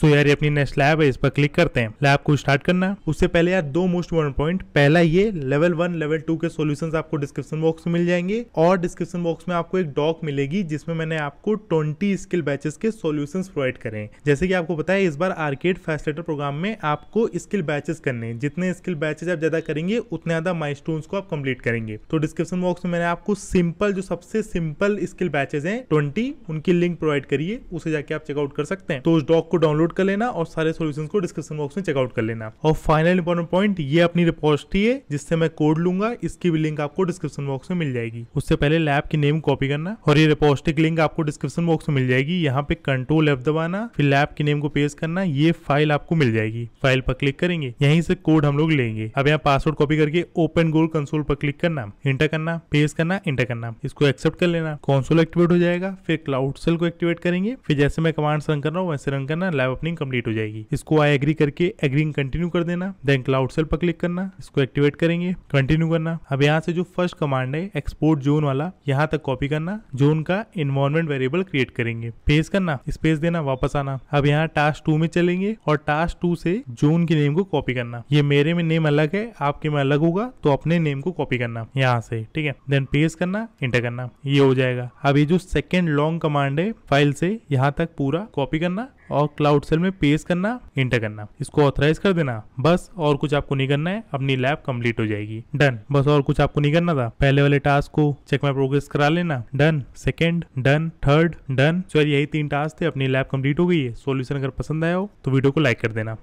सो यार ये अपनी नेक्स्ट लैब है इस पर क्लिक करते हैं लैब को स्टार्ट करना उससे पहले यार दो मोस्ट इम्पोर्टेंट पॉइंट पहला ये लेवल वन लेवल टू के सॉल्यूशंस आपको डिस्क्रिप्शन बॉक्स में मिल जाएंगे और डिस्क्रिप्शन बॉक्स में आपको एक डॉक मिलेगी जिसमें मैंने आपको ट्वेंटी स्किल बैचेस के सोल्यूशन प्रोवाइड करें जैसे कि आपको बताया है इस बार आर्केड फैसिलेटर प्रोग्राम में आपको स्किल बैचेस करने जितने स्किल बैचेस आप ज्यादा करेंगे उतने ज्यादा माइलस्टोन्स को आप कंप्लीट करेंगे तो डिस्क्रिप्शन बॉक्स में मैंने आपको सिंपल जो सबसे सिंपल स्किल बैचेस हैं ट्वेंटी उनकी लिंक प्रोवाइड करिए उसे जाके आप चेकआउट कर सकते हैं तो उस डॉक को डाउनलोड डाउनलोड कर लेना और सारे सोल्यूशन को डिस्क्रिप्शन बॉक्स में चेकआउट कर लेना और फाइनल इंपॉर्टेंट पॉइंट ये अपनी रिपोर्टी है जिससे मैं कोड लूंगा इसकी भी लिंक आपको डिस्क्रिप्शन बॉक्स में मिल जाएगी उससे पहले लैब की नेम कॉपी करना और ये रिपोजिटरी की लिंक आपको डिस्क्रिप्शन बॉक्स में मिल जाएगी यहाँ पे कंट्रोल एफ दबाना फिर लैब की नेम को पेस्ट करना ये फाइल आपको मिल जाएगी फाइल पर क्लिक करेंगे यहीं से कोड हम लोग लेंगे अब यहाँ पासवर्ड कॉपी करके ओपन गोल कंसोल पर क्लिक करना इंटर करना पेस्ट करना इंटर करना इसको एक्सेप्ट कर लेना कंसोल एक्टिवेट हो जाएगा फिर क्लाउड सेल को एक्टिवेट करेंगे फिर जैसे मैं कमांड रन कर रहा हूँ वैसे रन करना लैब ओपनिंग कम्प्लीट हो जाएगी इसको आई एग्री करके एग्रींग कंटिन्यू कर देना देन क्लाउड सेल पर क्लिक करना इसको एक्टिवेट करेंगे कंटिन्यू करना अब यहाँ से जो फर्स्ट कमांड है एक्सपोर्ट जोन वाला यहाँ तक कॉपी करना जोन का इन्वॉर्मेंट वेरिएबल क्रिएट करेंगे पेस करना स्पेस देना वापस आना अब यहाँ टास्क टू में चलेंगे और टास्क टू से जोन के नेम को कॉपी करना ये मेरे में नेम अलग है आपके में अलग होगा तो अपने नेम को कॉपी करना यहाँ से ठीक है देन पेस करना इंटर करना ये हो जाएगा अब ये जो सेकेंड लॉन्ग कमांड है फाइल से यहाँ तक पूरा कॉपी करना और क्लाउड सेल में पेस्ट करना इंटर करना इसको ऑथराइज कर देना बस और कुछ आपको नहीं करना है अपनी लैब कंप्लीट हो जाएगी डन बस और कुछ आपको नहीं करना था पहले वाले टास्क को चेक में प्रोग्रेस करा लेना done second done third done so यही तीन टास्क थे अपनी लैब कंप्लीट हो गई है सोल्यूशन अगर पसंद आया हो तो वीडियो को लाइक कर देना